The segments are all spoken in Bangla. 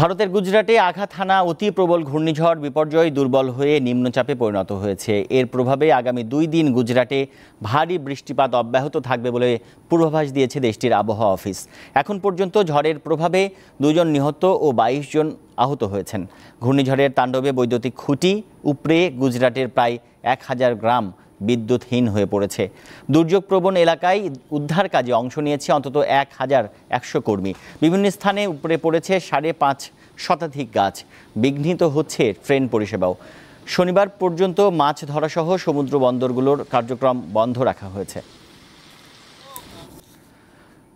ভারতের গুজরাটে আঘাত হানা অতি প্রবল ঘূর্ণিঝড় বিপর্যয় দুর্বল হয়ে নিম্নচাপে পরিণত হয়েছে এর প্রভাবে আগামী দুই দিন গুজরাটে ভারী বৃষ্টিপাত অব্যাহত থাকবে বলে পূর্বাভাস দিয়েছে দেশটির আবহাওয়া অফিস এখন পর্যন্ত ঝড়ের প্রভাবে দুজন নিহত ও বাইশ জন আহত হয়েছেন ঘূর্ণিঝড়ের তাণ্ডবে বৈদ্যুতিক খুঁটি উপড়ে গুজরাটের প্রায় এক হাজার গ্রাম বিদ্যুৎহীন হয়ে পড়েছে দুর্যোগপ্রবণ এলাকায় উদ্ধার কাজে অংশ নিয়েছে অন্তত এক হাজার একশো কর্মী বিভিন্ন স্থানে উপরে পড়েছে সাড়ে পাঁচ শতাধিক গাছ বিঘ্নিত হচ্ছে ট্রেন পরিষেবাও শনিবার পর্যন্ত মাছ ধরাসহ সমুদ্র বন্দরগুলোর কার্যক্রম বন্ধ রাখা হয়েছে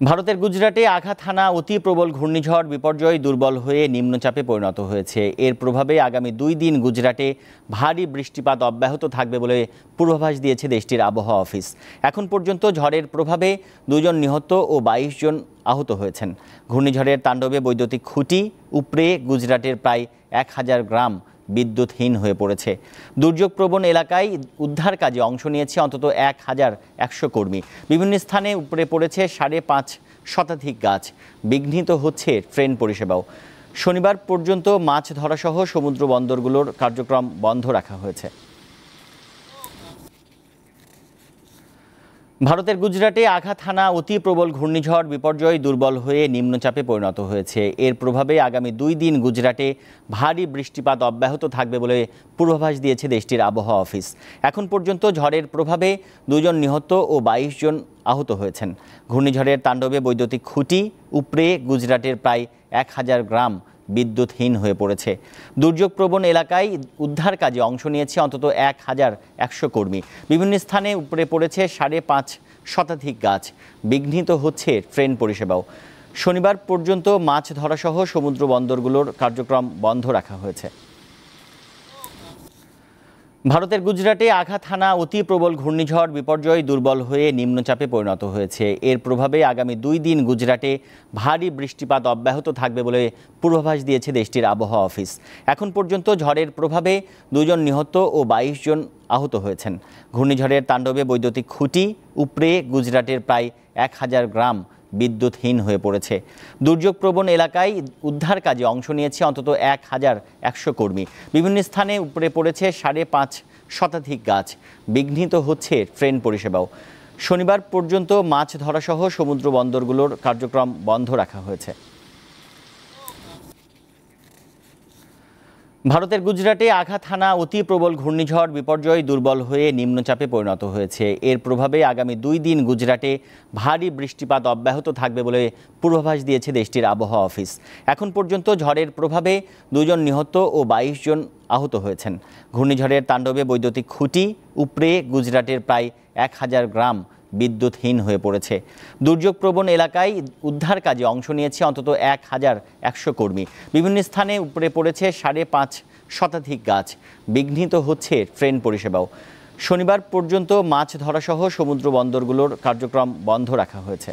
ভারতের গুজরাটে আঘাত হানা অতি প্রবল ঘূর্ণিঝড় বিপর্যয় দুর্বল হয়ে নিম্নচাপে পরিণত হয়েছে এর প্রভাবে আগামী দুই দিন গুজরাটে ভারী বৃষ্টিপাত অব্যাহত থাকবে বলে পূর্বাভাস দিয়েছে দেশটির আবহাওয়া অফিস এখন পর্যন্ত ঝড়ের প্রভাবে দুজন নিহত ও বাইশ জন আহত হয়েছেন ঘূর্ণিঝড়ের তাণ্ডবে বৈদ্যুতিক খুঁটি উপড়ে গুজরাটের প্রায় এক হাজার গ্রাম বিদ্যুৎহীন হয়ে পড়েছে দুর্যোগপ্রবণ এলাকায় উদ্ধার কাজে অংশ নিয়েছে অন্তত এক হাজার একশো কর্মী বিভিন্ন স্থানে উপরে পড়েছে সাড়ে পাঁচ শতাধিক গাছ বিঘ্নিত হচ্ছে ট্রেন পরিষেবাও শনিবার পর্যন্ত মাছ ধরাসহ সমুদ্র বন্দরগুলোর কার্যক্রম বন্ধ রাখা হয়েছে ভারতের গুজরাটে আঘাত হানা অতি প্রবল ঘূর্ণিঝড় বিপর্যয় দুর্বল হয়ে নিম্নচাপে পরিণত হয়েছে এর প্রভাবে আগামী দুই দিন গুজরাটে ভারী বৃষ্টিপাত অব্যাহত থাকবে বলে পূর্বাভাস দিয়েছে দেশটির আবহাওয়া অফিস এখন পর্যন্ত ঝড়ের প্রভাবে দুজন নিহত ও বাইশ জন আহত হয়েছেন ঘূর্ণিঝড়ের তাণ্ডবে বৈদ্যুতিক খুঁটি উপড়ে গুজরাটের প্রায় এক হাজার গ্রাম বিদ্যুৎহীন হয়ে পড়েছে দুর্যোগপ্রবণ এলাকায় উদ্ধার কাজে অংশ নিয়েছে অন্তত এক হাজার একশো কর্মী বিভিন্ন স্থানে উপরে পড়েছে সাড়ে পাঁচ শতাধিক গাছ বিঘ্নিত হচ্ছে ট্রেন পরিষেবাও শনিবার পর্যন্ত মাছ ধরাসহ সমুদ্র বন্দরগুলোর কার্যক্রম বন্ধ রাখা হয়েছে ভারতের গুজরাটে আঘাত হানা অতি প্রবল ঘূর্ণিঝড় বিপর্যয় দুর্বল হয়ে নিম্নচাপে পরিণত হয়েছে এর প্রভাবে আগামী দুই দিন গুজরাটে ভারী বৃষ্টিপাত অব্যাহত থাকবে বলে পূর্বাভাস দিয়েছে দেশটির আবহাওয়া অফিস এখন পর্যন্ত ঝড়ের প্রভাবে দুজন নিহত ও বাইশ জন আহত হয়েছেন ঘূর্ণিঝড়ের তাণ্ডবে বৈদ্যুতিক খুঁটি উপড়ে গুজরাটের প্রায় এক হাজার গ্রাম বিদ্যুৎহীন হয়ে পড়েছে দুর্যোগপ্রবণ এলাকায় উদ্ধার কাজে অংশ নিয়েছে অন্তত এক হাজার একশো কর্মী বিভিন্ন স্থানে উপরে পড়েছে সাড়ে পাঁচ শতাধিক গাছ বিঘ্নিত হচ্ছে ট্রেন পরিষেবাও শনিবার পর্যন্ত মাছ ধরাসহ সমুদ্র বন্দরগুলোর কার্যক্রম বন্ধ রাখা হয়েছে ভারতের গুজরাটে আঘাত হানা অতি প্রবল ঘূর্ণিঝড় বিপর্যয় দুর্বল হয়ে নিম্নচাপে পরিণত হয়েছে এর প্রভাবে আগামী দুই দিন গুজরাটে ভারী বৃষ্টিপাত অব্যাহত থাকবে বলে পূর্বাভাস দিয়েছে দেশটির আবহাওয়া অফিস এখন পর্যন্ত ঝড়ের প্রভাবে দুজন নিহত ও বাইশ জন আহত হয়েছেন ঘূর্ণিঝড়ের তাণ্ডবে বৈদ্যুতিক খুঁটি উপড়ে গুজরাটের প্রায় এক হাজার গ্রাম বিদ্যুৎহীন হয়ে পড়েছে দুর্যোগপ্রবণ এলাকায় উদ্ধার কাজে অংশ নিয়েছে অন্তত এক হাজার একশো কর্মী বিভিন্ন স্থানে উপরে পড়েছে সাড়ে পাঁচ শতাধিক গাছ বিঘ্নিত হচ্ছে ট্রেন পরিষেবাও শনিবার পর্যন্ত মাছ ধরাসহ সমুদ্র বন্দরগুলোর কার্যক্রম বন্ধ রাখা হয়েছে